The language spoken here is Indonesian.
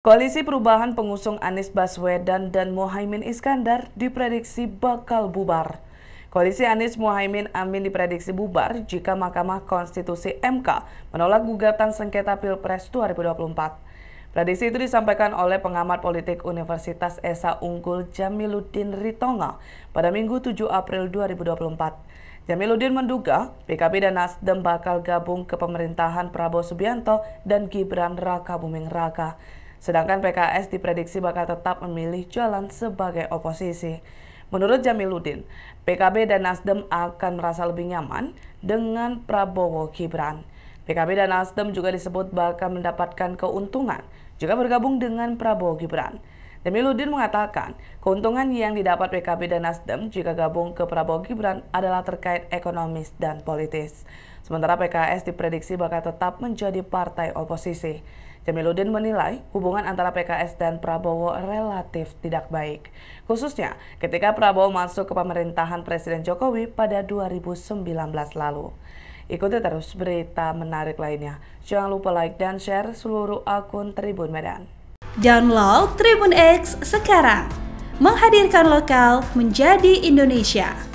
Koalisi perubahan pengusung Anies Baswedan dan Mohaimin Iskandar diprediksi bakal bubar. Koalisi Anies Mohaimin Amin diprediksi bubar jika Mahkamah Konstitusi MK menolak gugatan sengketa Pilpres 2024. Prediksi itu disampaikan oleh pengamat politik Universitas Esa Unggul Jamiluddin Ritonga pada Minggu 7 April 2024. Jamiluddin menduga PKB dan Nasdem bakal gabung ke pemerintahan Prabowo Subianto dan Gibran Raka Buming Raka. Sedangkan PKS diprediksi bakal tetap memilih jalan sebagai oposisi. Menurut Jamiluddin, PKB dan Nasdem akan merasa lebih nyaman dengan Prabowo Gibran. PKB dan Nasdem juga disebut bakal mendapatkan keuntungan jika bergabung dengan Prabowo Gibran. Jamiluddin mengatakan, keuntungan yang didapat PKB dan Nasdem jika gabung ke Prabowo Gibran adalah terkait ekonomis dan politis. Sementara PKS diprediksi bakal tetap menjadi partai oposisi. Jamiludin menilai hubungan antara PKS dan Prabowo relatif tidak baik, khususnya ketika Prabowo masuk ke pemerintahan Presiden Jokowi pada 2019 lalu. Ikuti terus berita menarik lainnya. Jangan lupa like dan share seluruh akun Tribun Medan. Download Tribun X sekarang. Menghadirkan lokal menjadi Indonesia.